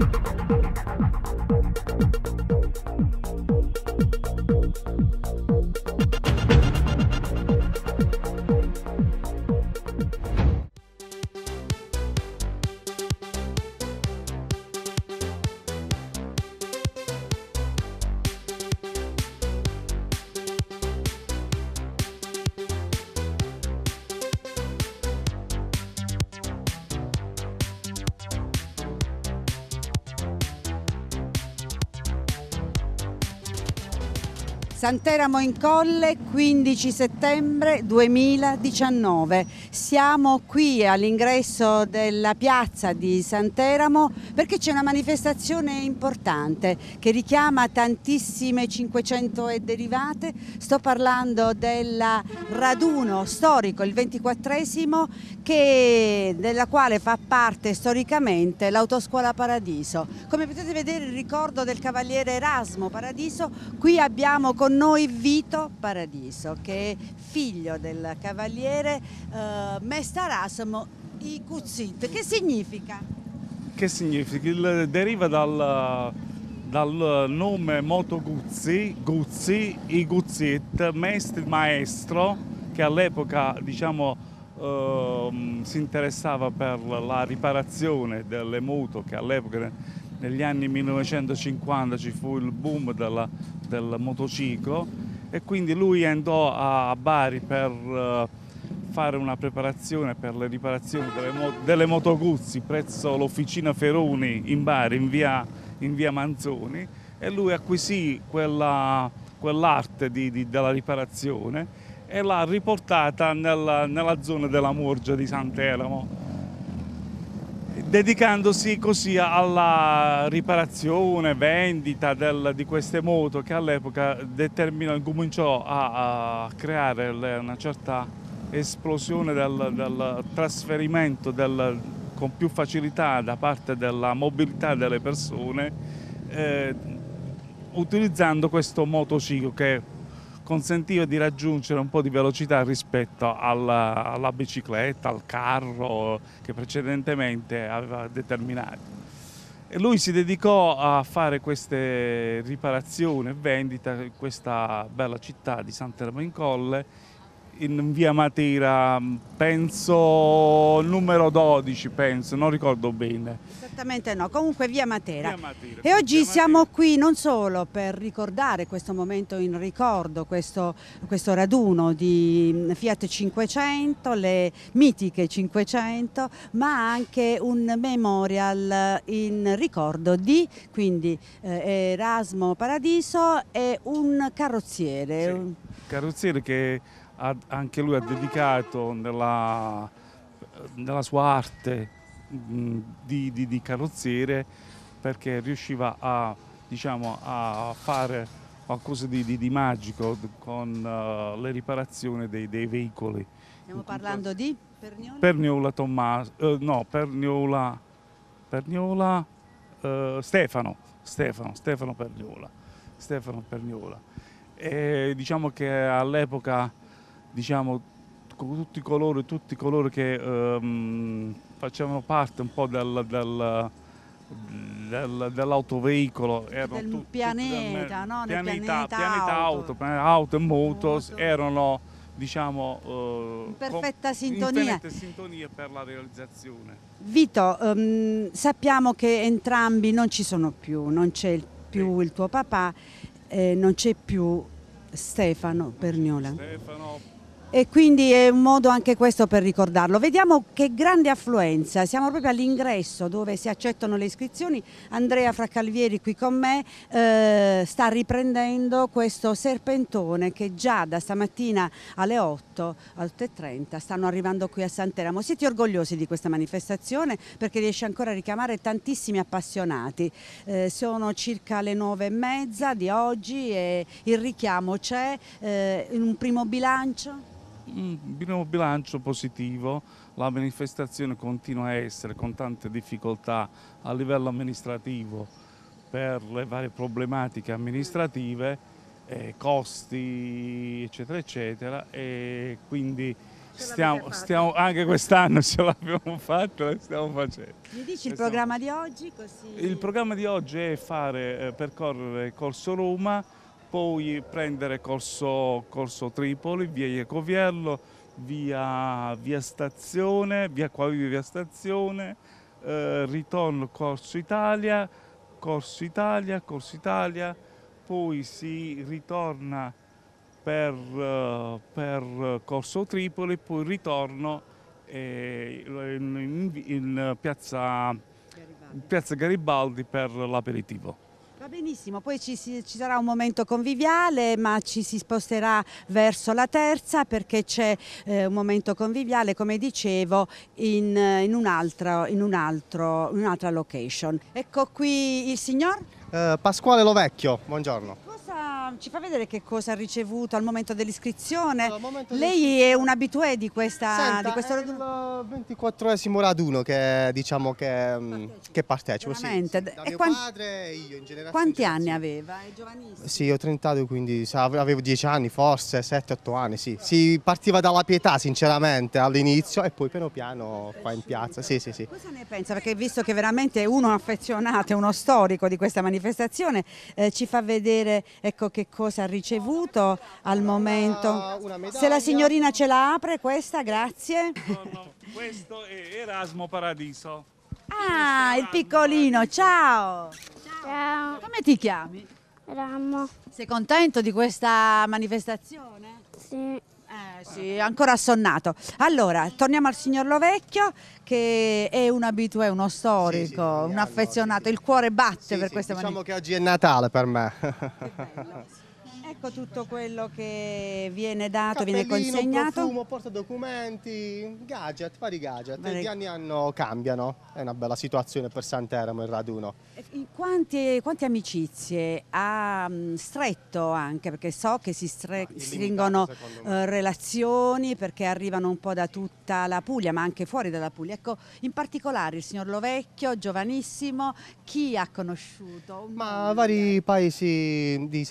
Thank you. Santeramo in Colle, 15 settembre 2019. Siamo qui all'ingresso della piazza di Santeramo perché c'è una manifestazione importante che richiama tantissime 500 e derivate. Sto parlando del raduno storico, il 24esimo, che, della quale fa parte storicamente l'autoscuola Paradiso. Come potete vedere il ricordo del cavaliere Erasmo Paradiso, qui abbiamo con noi Vito Paradiso che è figlio del cavaliere eh, eh, Mesta Rasamo i Cuzzit. Che significa? Che significa? Il, deriva dal, dal nome Moto Guzzi, Guzzi, i Guzzit, il maestro che all'epoca diciamo Uh, si interessava per la riparazione delle moto che all'epoca negli anni 1950 ci fu il boom della, del motociclo e quindi lui andò a Bari per uh, fare una preparazione per le riparazioni delle, mo delle motoguzzi presso l'officina Feroni in Bari, in via, in via, Manzoni e lui acquisì quell'arte quell della riparazione e l'ha riportata nella, nella zona della Morgia di Sant'Elamo dedicandosi così alla riparazione, vendita del, di queste moto che all'epoca cominciò a, a creare le, una certa esplosione del, del trasferimento del, con più facilità da parte della mobilità delle persone eh, utilizzando questo motociclo che consentiva di raggiungere un po' di velocità rispetto alla, alla bicicletta, al carro che precedentemente aveva determinato. E lui si dedicò a fare queste riparazioni e vendita in questa bella città di Sant'Ermo in Colle in via Matera, penso numero 12, penso, non ricordo bene. Esattamente no, comunque via Matera. Via Matera e oggi siamo qui non solo per ricordare questo momento in ricordo, questo, questo, raduno di Fiat 500, le mitiche 500, ma anche un memorial in ricordo di quindi, eh, Erasmo Paradiso e un carrozziere. Sì, carrozziere che ha, anche lui ha dedicato nella, nella sua arte mm, di, di, di, carrozziere perché riusciva a, diciamo, a fare qualcosa di, di magico con uh, le riparazioni dei, dei veicoli. Stiamo parlando di Perniola? Perniola Tommaso, eh, no, Perniola, Perniola eh, Stefano, Stefano, Stefano Perniola. Stefano Perniola. E diciamo che all'epoca diciamo, tutti coloro, tutti coloro che ehm, facevano parte un po' del, del, del, dell'autoveicolo erano del pianeta, no? pianeta, pianeta, pianeta auto, pianeta eh, auto e motos moto. erano diciamo eh, in perfetta sintonia. sintonia. per la realizzazione. Vito, ehm, sappiamo che entrambi non ci sono più, non c'è più sì. il tuo papà, eh, non c'è più Stefano Bergnola. Stefano e quindi è un modo anche questo per ricordarlo. Vediamo che grande affluenza, siamo proprio all'ingresso dove si accettano le iscrizioni, Andrea Fracalvieri qui con me eh, sta riprendendo questo serpentone che già da stamattina alle 8, 8.30 stanno arrivando qui a Santeramo. Siete orgogliosi di questa manifestazione perché riesce ancora a richiamare tantissimi appassionati, eh, sono circa le 9.30 di oggi e il richiamo c'è, eh, in un primo bilancio? Mm, un bilancio positivo, la manifestazione continua a essere con tante difficoltà a livello amministrativo per le varie problematiche amministrative, eh, costi eccetera eccetera e quindi stiamo, stiamo, anche quest'anno ce l'abbiamo fatta e la stiamo facendo. Mi dici e il programma facendo. di oggi? Così... Il programma di oggi è fare, eh, percorrere Corso Roma poi prendere corso, corso Tripoli, via Iacoviello, via, via Stazione, via Quavio via Stazione, eh, ritorno Corso Italia, Corso Italia, Corso Italia, poi si ritorna per, eh, per Corso Tripoli, poi ritorno eh, in, in, in, piazza, Garibaldi. in piazza Garibaldi per l'aperitivo benissimo, poi ci, si, ci, sarà un momento conviviale ma ci si sposterà verso la terza perché c'è eh, un momento conviviale come dicevo in, in un'altra un un location. Ecco qui il signor? Eh, Pasquale Lovecchio, buongiorno ci fa vedere che cosa ha ricevuto al momento dell'iscrizione? Allora, Lei è un abitué di, questa, Senta, di questo raduno? il 24esimo raduno che diciamo che, mm, Partecipo. che partecipo, sì, sì. Da e quanti, padre io in generale. Quanti anni aveva? È giovanissimo? Sì, ho 32, quindi avevo 10 anni forse, 7-8 anni, sì. Si partiva dalla pietà sinceramente all'inizio e poi piano piano qua in piazza, sì sì sì. Cosa ne pensa? Perché visto che veramente uno affezionato, è uno storico di questa manifestazione, eh, ci fa vedere ecco, che che cosa ha ricevuto al momento. Ah, Se la signorina ce la apre questa, grazie. Questo è Erasmo Paradiso. Ah, il piccolino, ciao. Ciao. Come ti chiami? Ramo. Sei contento di questa manifestazione? Sì. Eh sì, ancora assonnato. Allora, torniamo al signor Lovecchio che è un abitué, uno storico, sì, sì, un affezionato, il cuore batte per questa diciamo Diciamo che oggi è Natale per me. Che bello. Ecco tutto quello che viene dato, Cappellino, viene consegnato. Profumo, porta documenti, gadget, vari gadget. Vale. Gli anni anno cambiano, è una bella situazione per Santeramo il raduno. quante amicizie ha mm, stretto anche, perché so che si stringono eh, relazioni perché arrivano un po' da tutta la Puglia, ma anche fuori dalla Puglia. Ecco, in particolare il signor Lovecchio, giovanissimo, chi ha conosciuto? Ma vari paesi di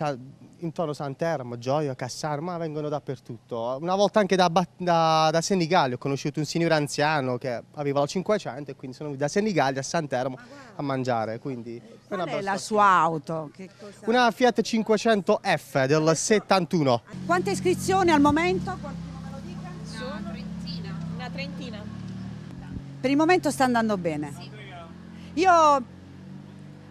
intorno a Santermo, Gioia, Cassar, ma vengono dappertutto. Una volta anche da, da, da Senigallia ho conosciuto un signore anziano che aveva 500 e quindi sono da Senigallia a Santermo ma a mangiare. Quindi Qual è la sua auto? Una Fiat 500F del 71. Quante iscrizioni al momento? Qualcuno me lo dica? una trentina. Una trentina. Per il momento sta andando bene. Sì. Io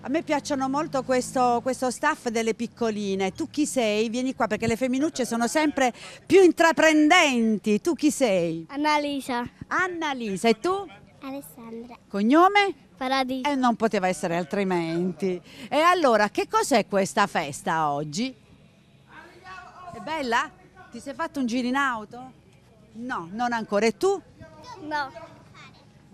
a me piacciono molto questo, questo, staff delle piccoline. Tu chi sei? Vieni qua perché le femminucce sono sempre più intraprendenti. Tu chi sei? Annalisa. Annalisa e tu? Alessandra. Cognome? Paradiso. E eh, non poteva essere altrimenti. E allora, che cos'è questa festa oggi? È bella? Ti sei fatto un giro in auto? No, non ancora. E tu? No.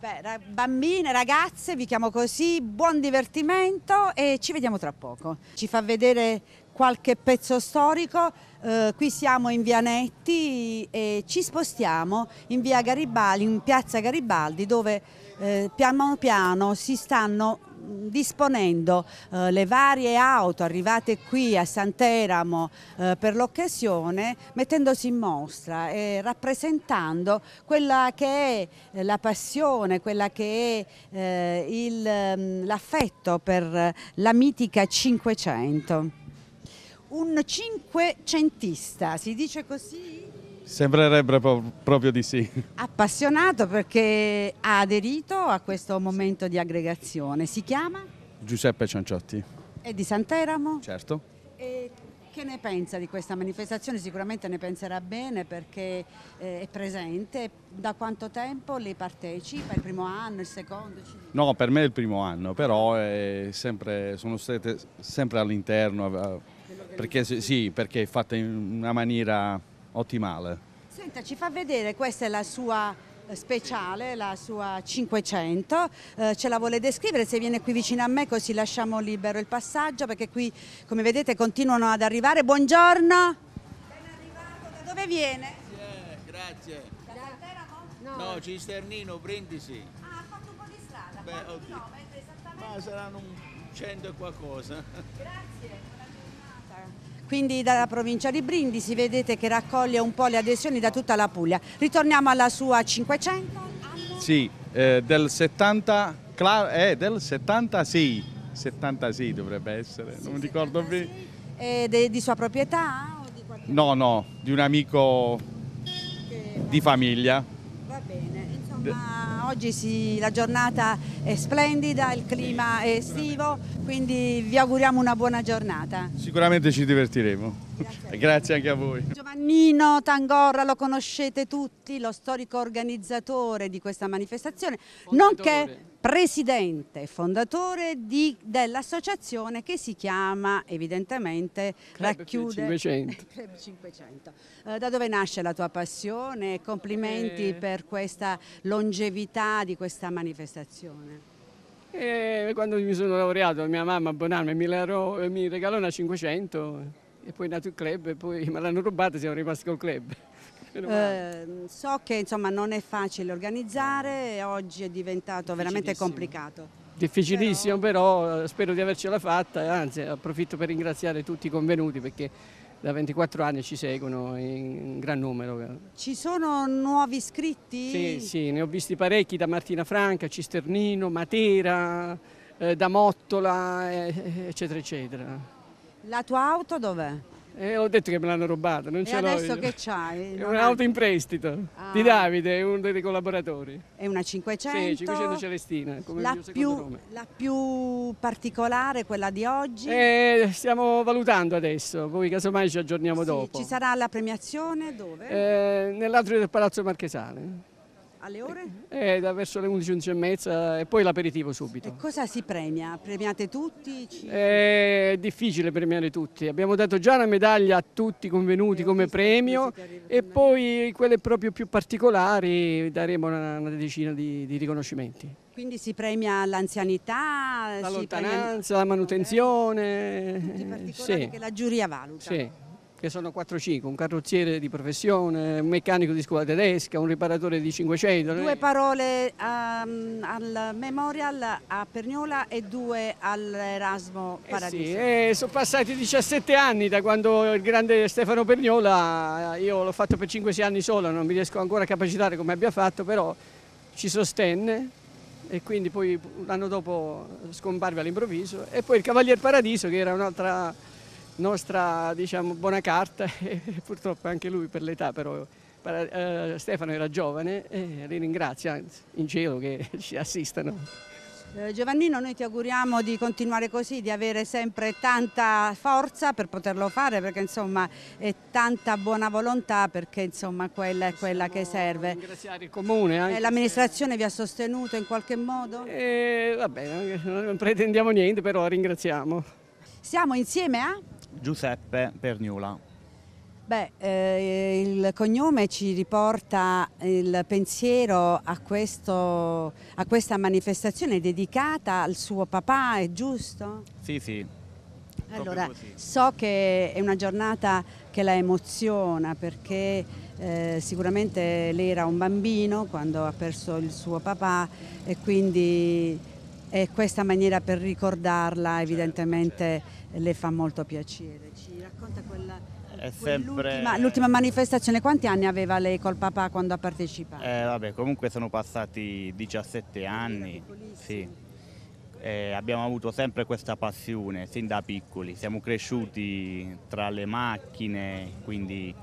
Beh, bambine, ragazze, vi chiamo così, buon divertimento e ci vediamo tra poco. Ci fa vedere qualche pezzo storico, eh, qui siamo in Vianetti e ci spostiamo in via Garibaldi, in piazza Garibaldi dove eh, piano piano si stanno disponendo eh, le varie auto arrivate qui a Santeramo eh, per l'occasione, mettendosi in mostra e rappresentando quella che è eh, la passione, quella che è eh, mm, l'affetto per la mitica Cinquecento. Un cinquecentista, si dice così? Sembrerebbe proprio di sì. Appassionato perché ha aderito a questo momento di aggregazione. Si chiama? Giuseppe Cianciotti. È di Santeramo? Certo. E che ne pensa di questa manifestazione? Sicuramente ne penserà bene perché eh, è presente. Da quanto tempo lei partecipa? Il primo anno, il secondo? No, per me è il primo anno, però eh, sempre, sono state sempre all'interno eh, perché, sì, perché è fatta in una maniera ottimale. Senta, ci fa vedere, questa è la sua eh, speciale, la sua 500, eh, ce la vuole descrivere, se viene qui vicino a me così lasciamo libero il passaggio perché qui come vedete continuano ad arrivare, buongiorno, ben arrivato, da dove viene? Sì, eh, grazie. Da Cantera? No. no, Cisternino, Brindisi. Ah, ha fatto un po' di strada, Beh, quanti chilometri esattamente? Ma saranno un 100 e qualcosa. Grazie quindi dalla provincia di Brindisi, vedete che raccoglie un po' le adesioni da tutta la Puglia. Ritorniamo alla sua 500? Sì, eh, del 70, eh, del 76, 76 dovrebbe essere, sì, non mi ricordo bene. E eh, de, di sua proprietà? no, no, di un amico che... di famiglia. Ma oggi sì, la giornata è splendida, il clima è estivo, quindi vi auguriamo una buona giornata. Sicuramente ci divertiremo. Grazie, Grazie anche a voi. Giovannino Tangorra lo conoscete tutti, lo storico organizzatore di questa manifestazione, fondatore. nonché presidente e fondatore dell'associazione che si chiama evidentemente Club Racchiude 500. Club 500. Eh, da dove nasce la tua passione? Complimenti eh... per questa longevità di questa manifestazione. E eh, quando mi sono laureato mia mamma a mi, mi regalò una 500 e poi è nato il club e poi me l'hanno rubata e siamo rimasti col club. Eh, so che insomma, non è facile organizzare, oggi è diventato veramente complicato. Difficilissimo però... però eh, spero di avercela fatta anzi approfitto per ringraziare tutti i convenuti perché da 24 anni ci seguono in gran numero. Ci sono nuovi iscritti? Sì, sì ne ho visti parecchi da Martina Franca, Cisternino, Matera, eh, da Mottola, eh, eh eccetera, eccetera. La tua auto dov'è? E eh, ho detto che me l'hanno rubata, non ce l'ho. E adesso che c'hai? È un'auto in prestito ah. di Davide, uno dei collaboratori. È una 500? Sì, 500 Celestina, come la più, La più particolare, quella di oggi? Eh, stiamo valutando adesso, poi casomai ci aggiorniamo sì, dopo. Ci sarà la premiazione dove? Eh, nell'atrio del Palazzo Marchesale alle ore? Eh, da verso le 11, 11 e mezza e poi l'aperitivo subito. E cosa si premia? Premiate tutti? Ci... Eh, è difficile premiare tutti, abbiamo dato già una medaglia a tutti convenuti e come premio e poi quelle proprio più particolari daremo una, una decina di, di riconoscimenti. Quindi si premia l'anzianità, la lontananza, premia... la manutenzione, tutti i particolari sì. che la giuria valuta. Sì che sono 4-5, un carrozziere di professione, un meccanico di scuola tedesca, un riparatore di 500. Due parole um, al Memorial a Perniola e due all'Erasmo eh Paradiso. Eh sì, sono passati 17 anni da quando il grande Stefano Perniola, io l'ho fatto per 5-6 anni solo, non mi riesco ancora a capacitare come abbia fatto, però ci sostenne e quindi poi l'anno dopo scomparve all'improvviso e poi il Cavalier Paradiso che era un'altra nostra diciamo, buona carta e purtroppo anche lui per l'età però eh, Stefano era giovane e li ringrazio in cielo che ci assistano. Eh, Giovannino, noi ti auguriamo di continuare così, di avere sempre tanta forza per poterlo fare, perché insomma è tanta buona volontà, perché insomma quella è quella che serve. Ringraziare il comune. Eh, L'amministrazione vi ha sostenuto in qualche modo? Eh, va bene, non pretendiamo niente, però ringraziamo. Siamo insieme a? Giuseppe Perniula. Beh, eh, il cognome ci riporta il pensiero a, questo, a, questa manifestazione dedicata al suo papà, è giusto? Sì, sì. Allora, so che è una giornata che la emoziona perché eh, sicuramente lei era un bambino quando ha perso il suo papà e quindi è questa maniera per ricordarla certo, evidentemente certo, certo le fa molto piacere. Ci racconta quella, sempre... l'ultima manifestazione, quanti anni aveva lei col papà quando ha partecipato? Eh, vabbè, comunque sono passati 17 anni, sì. eh, abbiamo avuto sempre questa passione, sin da piccoli, siamo cresciuti tra le macchine, quindi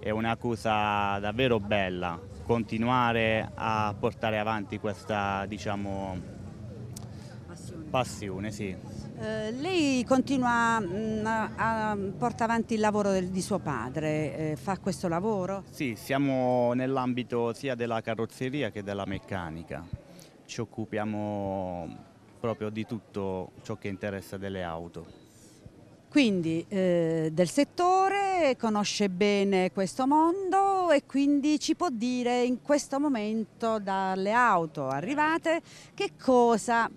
è una cosa davvero bella continuare a portare avanti questa diciamo, passione. passione sì. Eh, lei continua mh, mm, a, a portare avanti il lavoro del, di suo padre, eh, fa questo lavoro? Sì, siamo nell'ambito sia della carrozzeria che della meccanica, ci occupiamo proprio di tutto ciò che interessa delle auto. Quindi eh, del settore, conosce bene questo mondo? e quindi ci può dire in questo momento dalle auto arrivate che cosa,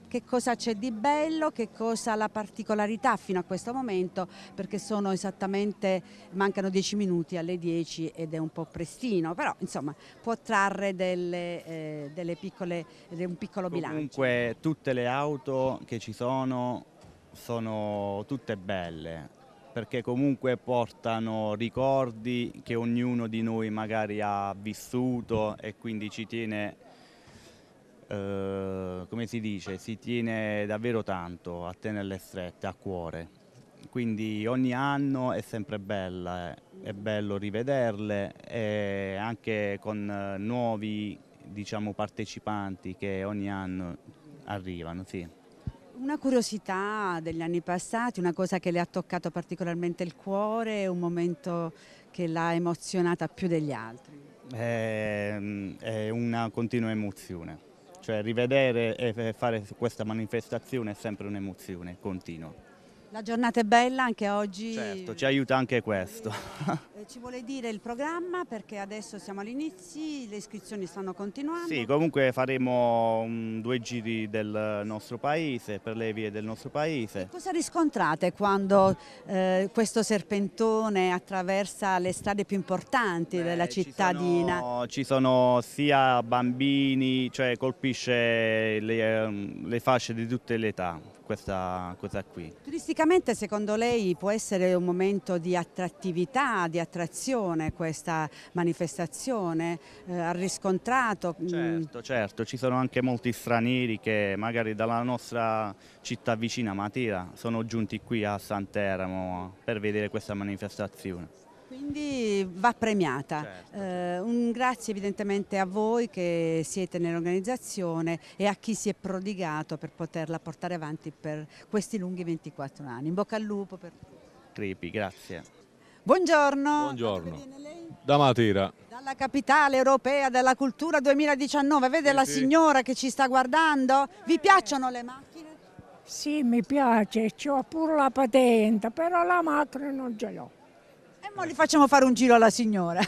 c'è di bello, che cosa la particolarità fino a questo momento perché sono esattamente, mancano 10 minuti alle 10 ed è un po' prestino, però insomma può trarre delle, eh, delle piccole, un piccolo bilancio. Comunque tutte le auto che ci sono sono tutte belle, perché comunque portano ricordi che ognuno di noi magari ha vissuto e quindi ci tiene, eh, come si dice, si tiene davvero tanto a tenerle strette, a cuore. Quindi ogni anno è sempre bella, eh. è bello rivederle e anche con eh, nuovi diciamo, partecipanti che ogni anno arrivano. Sì. Una curiosità degli anni passati, una cosa che le ha toccato particolarmente il cuore, un momento che l'ha emozionata più degli altri? È, ehm, è una continua emozione, cioè rivedere e fare questa manifestazione è sempre un'emozione continua. La giornata è bella anche oggi. Certo, ci aiuta anche questo. Eh, eh, ci vuole dire il programma perché adesso siamo all'inizio, le iscrizioni stanno continuando. Sì, comunque faremo due giri del nostro paese, per le vie del nostro paese. E cosa riscontrate quando eh, questo serpentone attraversa le strade più importanti Beh, della cittadina? Ci sono, ci sono, sia bambini, cioè colpisce le, ehm, le fasce di tutte le età questa cosa qui. Turisticamente secondo lei può essere un momento di attrattività, di attrazione questa manifestazione? Eh, ha riscontrato? Mm. Certo, certo, ci sono anche molti stranieri che magari dalla nostra città vicina Matera sono giunti qui a Santeramo per vedere questa manifestazione quindi va premiata. Certo. Eh, certo. un grazie evidentemente a voi che siete nell'organizzazione e a chi si è prodigato per poterla portare avanti per questi lunghi 24 anni. In bocca al lupo per tutti. Crepi, grazie. Buongiorno. Buongiorno. Da Matera. Dalla capitale europea della cultura 2019. Vede sì, la sì. signora che ci sta guardando? Vi piacciono le macchine? Sì, mi piace, ho pure la patente, però la macchina non ce l'ho fermo li facciamo fare un giro alla signora.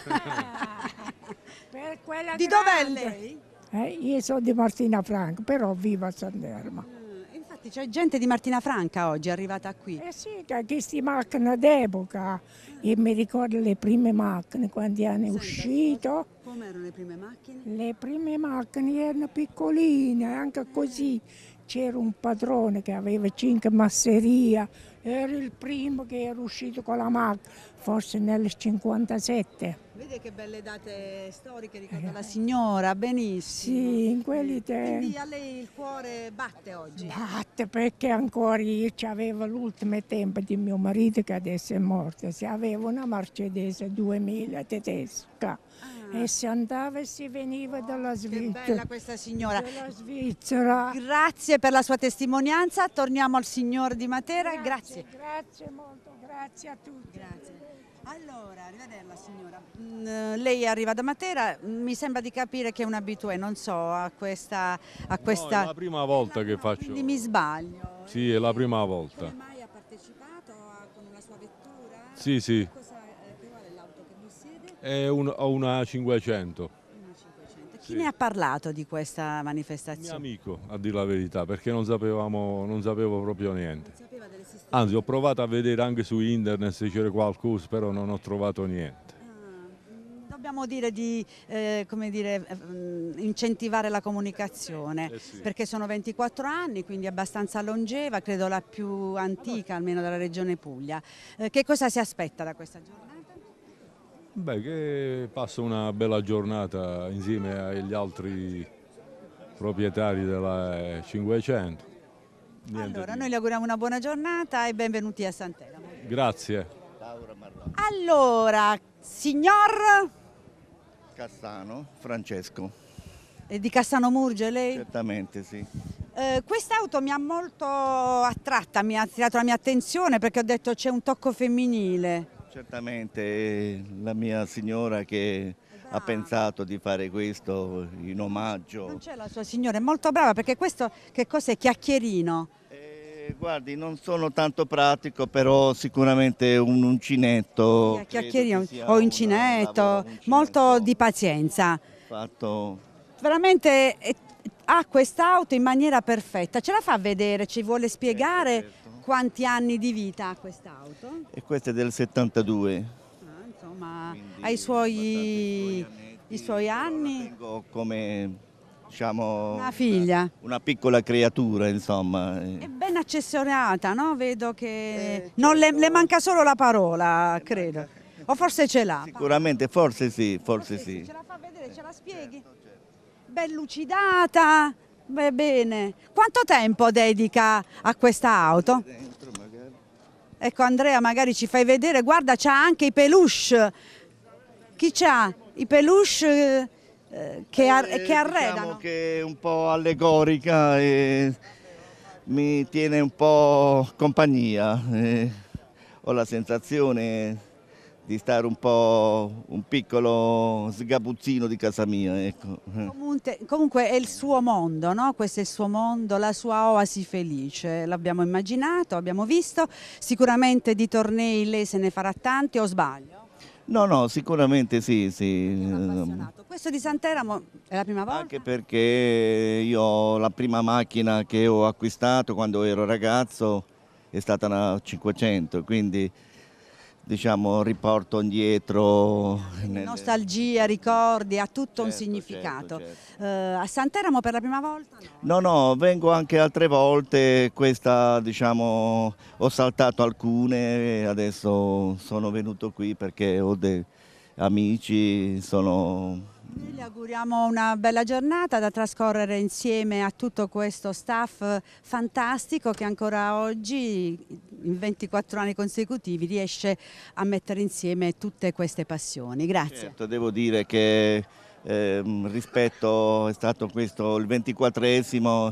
di dove è lei? Eh, io sono di Martina Franca, però vivo a Sanderma. Mm, infatti c'è gente di Martina Franca oggi arrivata qui. Eh sì, che queste macchine d'epoca. Io mi ricordo le prime macchine, quanti anni è uscito. Come erano le prime macchine? Le prime macchine erano piccoline, anche così. C'era un padrone che aveva cinque masserie ero il primo che era uscito con la macchina, forse nel 57. Vede che belle date storiche, ricorda eh. la signora, benissimo. Sì, in quelli tempi. Quindi a lei il cuore batte oggi? Batte perché ancora io avevo l'ultimo tempo di mio marito che adesso è morto, se avevo una Mercedes 2000 tedesca. Ah e si andava e si veniva oh, dalla Svizzera. Che bella questa signora. Dalla Svizzera. Grazie per la sua testimonianza, torniamo al signor di Matera, grazie. Grazie, grazie molto, grazie a tutti. Grazie. Allora, arrivederla signora. Mm, lei arriva da Matera, mm, mi sembra di capire che è un abitué, non so, a questa... A questa... No, è la prima volta che faccio. Quindi mi sbaglio. Sì, è la prima volta tornato a, con la sua vettura? Sì, sì. Cosa, eh, che è l'auto che possiede? È un, ho una 500. Chi sì. ne ha parlato di questa manifestazione? Un amico, a dire la verità, perché non, sapevamo, non sapevo proprio niente. Anzi, ho provato a vedere anche su internet se c'era qualcosa, però non ho trovato niente dobbiamo dire di eh, dire, mm, incentivare la comunicazione, eh sì. perché sono 24 anni, quindi abbastanza longeva, credo la più antica almeno della regione Puglia. Eh, che cosa si aspetta da questa giornata? Beh, che passa una bella giornata insieme agli altri proprietari della 500. Niente allora, di... noi gli auguriamo una buona giornata e benvenuti a Sant'Elmo. Grazie. Allora, signor Cassano, Francesco. E di Cassano Murge lei? Certamente sì. Eh, Quest'auto mi ha molto attratta, mi ha attirato la mia attenzione perché ho detto c'è un tocco femminile. Certamente, la mia signora che ha pensato di fare questo in omaggio. Non c'è la sua signora, è molto brava perché questo che cos'è? Chiacchierino. Guardi, non sono tanto pratico, però sicuramente un uncinetto. Chiacchieriamo, o uncinetto, molto di pazienza. Fatto... Veramente eh, ha quest'auto in maniera perfetta, ce la fa vedere, ci vuole spiegare certo, quanti anni di vita ha quest'auto? E questa è del 72. Ah, insomma, Quindi, ha i suoi, i suoi anni. Come diciamo, una figlia. Una, eh, una, piccola creatura, insomma. È ben accessionata, no? Vedo che eh, le, le, certo. manca solo la parola, credo. Manca. O forse ce l'ha. Sicuramente, forse sì, forse, forse sì. Ce la fa vedere, ce la spieghi? Certo, certo. Ben lucidata. Beh, bene. Quanto tempo dedica a questa auto? Dentro, ecco Andrea, magari ci fai vedere, guarda c'ha anche i peluche. Chi c'ha? I peluche eh, eh, che, ar- eh, che arredano. Diciamo che è un po' allegorica e mi tiene un po' compagnia. Eh. ho la sensazione di stare un po' un piccolo sgabuzzino di casa mia. Ecco. Comunque, comunque, è il suo mondo, no? questo è il suo mondo, la sua oasi felice, l'abbiamo immaginato, abbiamo visto, sicuramente di tornei lei se ne farà tanti o sbaglio? No, no, sicuramente sì, sì. Questo di Santeramo è la prima volta? Anche perché io la prima macchina che ho acquistato quando ero ragazzo è stata una 500, quindi diciamo, riporto indietro. Nostalgia, ricordi, ha tutto certo, un certo, significato. Certo, certo. Eh, a Santeramo per la prima volta? No, no, no vengo anche altre volte, questa diciamo, ho saltato alcune, adesso sono venuto qui perché ho dei amici, sono noi le auguriamo una bella giornata da trascorrere insieme a tutto questo staff fantastico che ancora oggi, in 24 anni consecutivi, riesce a mettere insieme tutte queste passioni. Grazie. Certo, devo dire che eh, rispetto è stato questo il 24esimo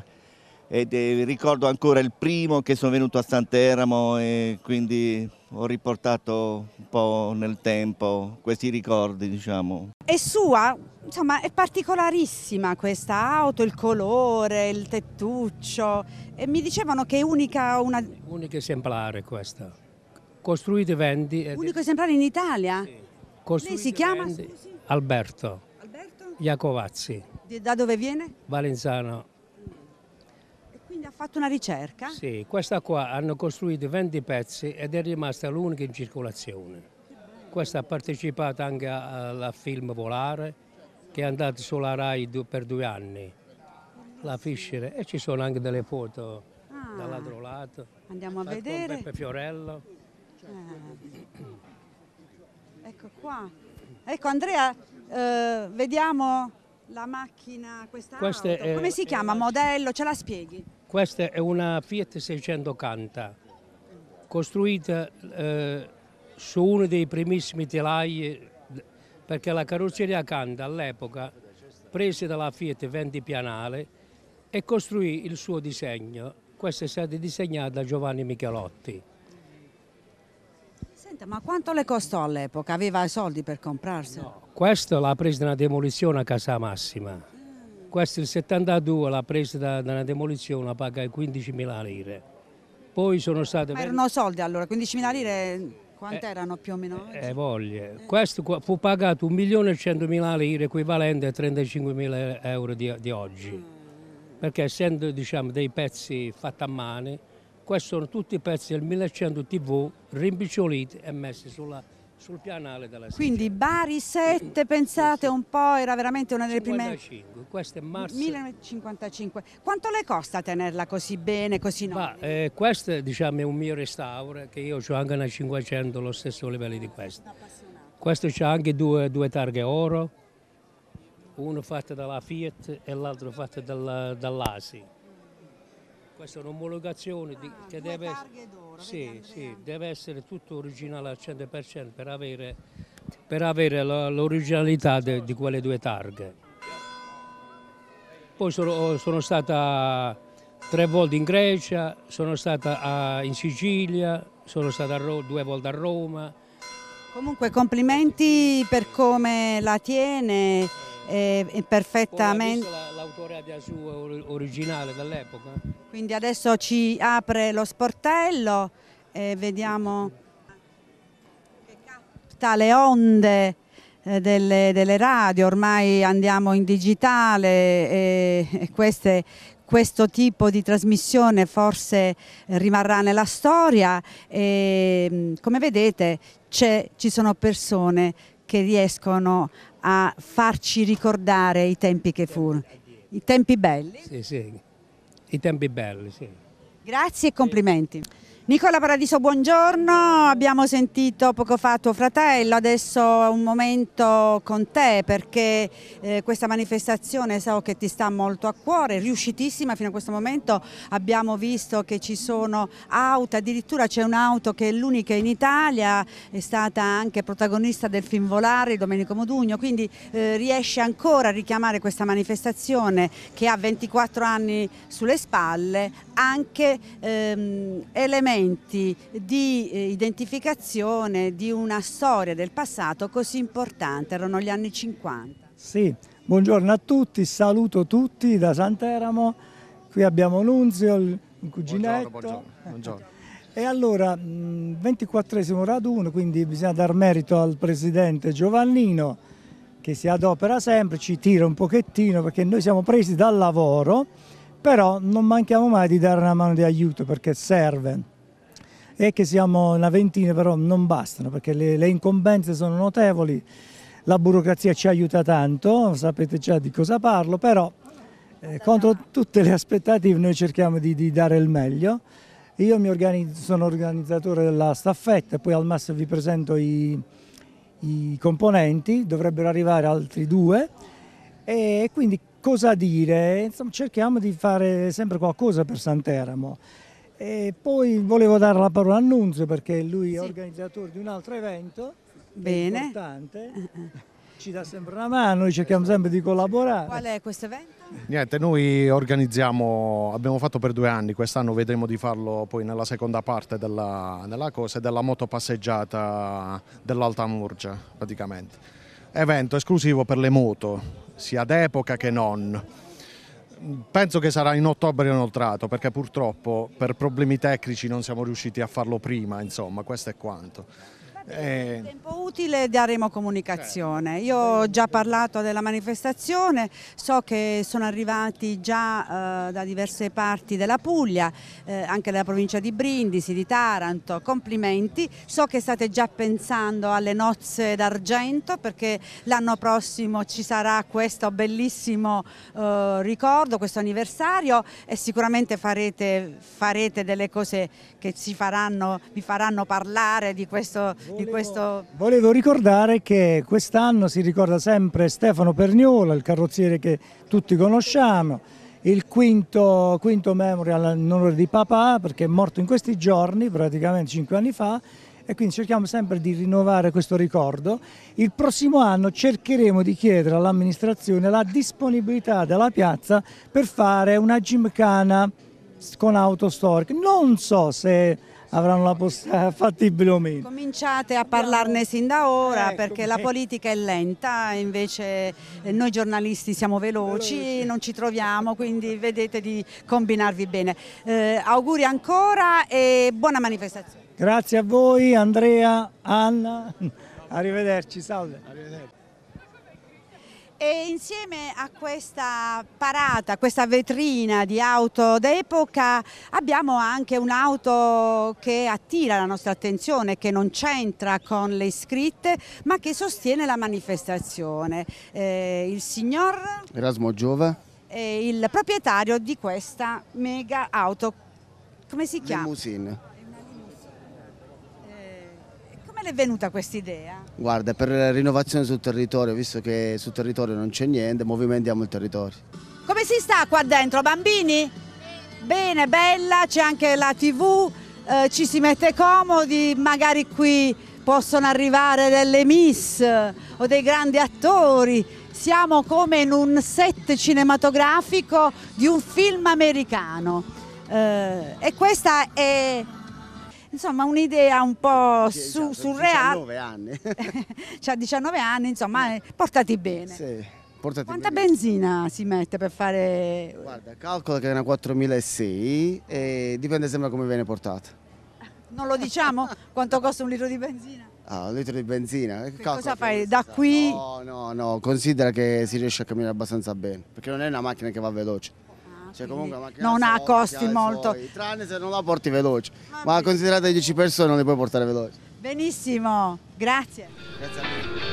ed, eh, ricordo ancora il primo che sono venuto a Sant'Eramo e quindi ho riportato un po' nel tempo questi ricordi, diciamo. È sua? Insomma, è particolarissima questa auto, il colore, il tettuccio. E mi dicevano che è unica una... Unica esemplare questa. Costruite e vendi... Unico esemplare in Italia? Sì. Costruite Lei si chiama? Vendi, Alberto. Alberto? Iacovazzi. Da dove viene? Valenzano fatto una ricerca? Sì, questa qua hanno costruito 20 pezzi ed è rimasta l'unica in circolazione. Questa ha partecipato anche al film Volare, che è andato sulla RAI per due anni. La Fischer, e ci sono anche delle foto ah, dall'altro lato. Andiamo a Fatto ecco, vedere. Con Beppe Fiorello. Eh. Ecco qua. Ecco Andrea, eh, vediamo la macchina, questa Come si chiama? Modello, ce la spieghi? Questa è una Fiat 600 Canta, costruita eh, su uno dei primissimi telai eh, perché la carrozzeria Canta all'epoca prese dalla Fiat 20 pianale e costruì il suo disegno. Questa è stata disegnata da Giovanni Michelotti. Senta, ma quanto le costò all'epoca? Aveva i soldi per comprarsela? No, questa l'ha presa una demolizione a Casa Massima questo il 72 l'ha presa da, da, una demolizione, la paga 15.000 lire. Poi sono state... Ma erano soldi allora, 15.000 eh, lire quanto eh, erano più o meno? Eh, voglie. Eh. Questo fu pagato 1.100.000 lire, equivalente a 35.000 euro di, di oggi. Mm. Perché essendo diciamo, dei pezzi fatti a mano, questi sono tutti pezzi del 1100 TV rimpiccioliti e messi sulla sul pianale della Sicilia. Quindi Bari 7, pensate un po', era veramente una delle 55, prime... questo è marzo. 1955. Quanto le costa tenerla così bene, così nobile? eh, questo diciamo, è un mio restauro, che io ho anche una 500, lo stesso livello di questo. Questo c'ha anche due, due, targhe oro, uno fatto dalla Fiat e l'altro fatto dall'Asi. Dall questa è un'omologazione ah, che deve, sì, sì, deve, essere tutto originale al 100% per avere, avere l'originalità di quelle due targhe. Poi sono, sono stata tre volte in Grecia, sono stata a, in Sicilia, sono stata Ro, due volte a Roma. Comunque complimenti per come la tiene eh, eh, perfettamente. L'autore la, suo originale dell'epoca. Quindi adesso ci apre lo sportello e vediamo che capta le onde eh, delle, delle radio, ormai andiamo in digitale e, e queste, questo tipo di trasmissione forse rimarrà nella storia e mm, come vedete ci sono persone che riescono a farci ricordare i tempi che furono, i tempi belli. Sì, sì, i tempi belli, sì. Grazie e complimenti. Nicola Paradiso, buongiorno. Abbiamo sentito poco fa tuo fratello, adesso è un momento con te perché eh, questa manifestazione so che ti sta molto a cuore, riuscitissima fino a questo momento. Abbiamo visto che ci sono auto, addirittura c'è un'auto che è l'unica in Italia, è stata anche protagonista del film Volare, Domenico Modugno, quindi eh, riesce ancora a richiamare questa manifestazione che ha 24 anni sulle spalle, anche ehm, elementi elementi di eh, identificazione di una storia del passato così importante, erano gli anni 50. Sì, buongiorno a tutti, saluto tutti da Santeramo, qui abbiamo Nunzio, il cuginetto. Buongiorno, buongiorno, buongiorno. E allora, 24 raduno, quindi bisogna dar merito al presidente Giovannino che si adopera sempre, ci tira un pochettino perché noi siamo presi dal lavoro però non manchiamo mai di dare una mano di aiuto perché serve e che siamo una ventina, però non bastano perché le, le incombenze sono notevoli, la burocrazia ci aiuta tanto, sapete già di cosa parlo, però eh, contro tutte le aspettative noi cerchiamo di, di dare il meglio. Io organizzo, sono organizzatore della staffetta, poi al massimo vi presento i, i componenti, dovrebbero arrivare altri due e quindi cosa dire? Insomma, cerchiamo di fare sempre qualcosa per Santeramo. E poi volevo dare la parola a Nunzio perché lui è sì. organizzatore di un altro evento Bene. importante. Eh, eh, eh. Ci dà sempre una mano, noi cerchiamo sempre di collaborare. Qual è questo evento? Niente, noi organizziamo, abbiamo fatto per due anni, quest'anno vedremo di farlo poi nella seconda parte della, della cosa, della motopasseggiata dell'Alta Murgia praticamente. Evento esclusivo per le moto, sia d'epoca che non penso che sarà in ottobre inoltrato perché purtroppo per problemi tecnici non siamo riusciti a farlo prima, insomma questo è quanto. Eh. Tempo utile daremo comunicazione. Io ho già parlato della manifestazione, so che sono arrivati già eh, da diverse parti della Puglia, eh, anche dalla provincia di Brindisi, di Taranto, complimenti. So che state già pensando alle nozze d'argento perché l'anno prossimo ci sarà questo bellissimo eh, ricordo, questo anniversario e sicuramente farete, farete delle cose che faranno, vi faranno parlare di questo volevo, di questo... Volevo ricordare che quest'anno si ricorda sempre Stefano Perniola, il carrozziere che tutti conosciamo, il quinto, quinto memorial in onore di papà perché è morto in questi giorni, praticamente cinque anni fa, e quindi cerchiamo sempre di rinnovare questo ricordo. Il prossimo anno cercheremo di chiedere all'amministrazione la disponibilità della piazza per fare una gymkhana con auto storiche. Non so se avranno la possibilità eh, fattibile o meno. Cominciate a parlarne sin da ora ecco, perché la politica è lenta, invece eh, noi giornalisti siamo veloci, veloci. non ci troviamo, quindi vedete di combinarvi bene. Eh, auguri ancora e buona manifestazione. Grazie a voi Andrea, Anna, arrivederci, salve. Arrivederci. E insieme a questa parata, questa vetrina di auto d'epoca abbiamo anche un'auto che attira la nostra attenzione, che non c'entra con le iscritte ma che sostiene la manifestazione. Eh, il signor Erasmo Giova è il proprietario di questa mega auto, come si chiama? Limousine. Come le è venuta questa idea? Guarda, per la rinnovazione sul territorio, visto che sul territorio non c'è niente, movimentiamo il territorio. Come si sta qua dentro, bambini? Bene, bella, c'è anche la tv, eh, ci si mette comodi, magari qui possono arrivare delle miss eh, o dei grandi attori. Siamo come in un set cinematografico di un film americano. Eh, e questa è insomma un'idea un po' su, surreale. 19 anni. C'ha cioè, 19 anni, insomma, eh. Eh, portati bene. Sì, portati Quanta bene. benzina si mette per fare... Guarda, calcola che è una 4.600 e dipende sempre come viene portata. Non lo diciamo? Quanto costa un litro di benzina? Ah, un litro di benzina. Eh, che cosa fai? Da qui? No, no, no, considera che si riesce a camminare abbastanza bene, perché non è una macchina che va veloce. Cioè, comunque, non ha costi molto. Suoi, tranne se non la porti veloce. Ma, ma considerate 10 persone non le puoi portare veloce. Benissimo, grazie. Grazie a te.